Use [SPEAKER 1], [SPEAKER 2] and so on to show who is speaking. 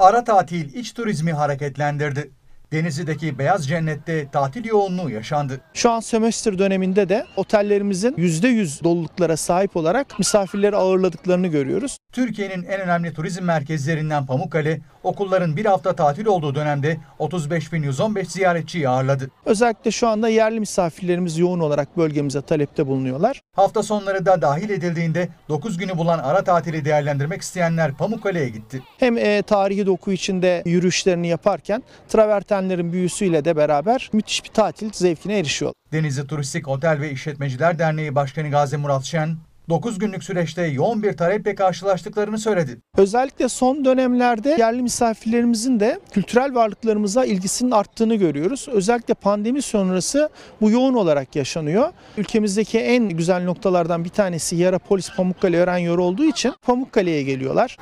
[SPEAKER 1] ara tatil iç turizmi hareketlendirdi. Denizli'deki Beyaz Cennet'te tatil yoğunluğu yaşandı.
[SPEAKER 2] Şu an sömestr döneminde de otellerimizin %100 doluluklara sahip olarak misafirleri ağırladıklarını görüyoruz.
[SPEAKER 1] Türkiye'nin en önemli turizm merkezlerinden Pamukkale, okulların bir hafta tatil olduğu dönemde 35.115 ziyaretçiyi ağırladı.
[SPEAKER 2] Özellikle şu anda yerli misafirlerimiz yoğun olarak bölgemize talepte bulunuyorlar.
[SPEAKER 1] Hafta sonları da dahil edildiğinde 9 günü bulan ara tatili değerlendirmek isteyenler Pamukkale'ye gitti.
[SPEAKER 2] Hem e, tarihi doku içinde yürüyüşlerini yaparken travertenlerin büyüsüyle de beraber müthiş bir tatil zevkine erişiyor.
[SPEAKER 1] Denizli Turistik Otel ve İşletmeciler Derneği Başkanı Gazi Murat Şen, 9 günlük süreçte yoğun bir taleple karşılaştıklarını söyledi.
[SPEAKER 2] Özellikle son dönemlerde yerli misafirlerimizin de kültürel varlıklarımıza ilgisinin arttığını görüyoruz. Özellikle pandemi sonrası bu yoğun olarak yaşanıyor. Ülkemizdeki en güzel noktalardan bir tanesi Yarapolis Pamukkale Ören Yolu olduğu için Pamukkale'ye geliyorlar.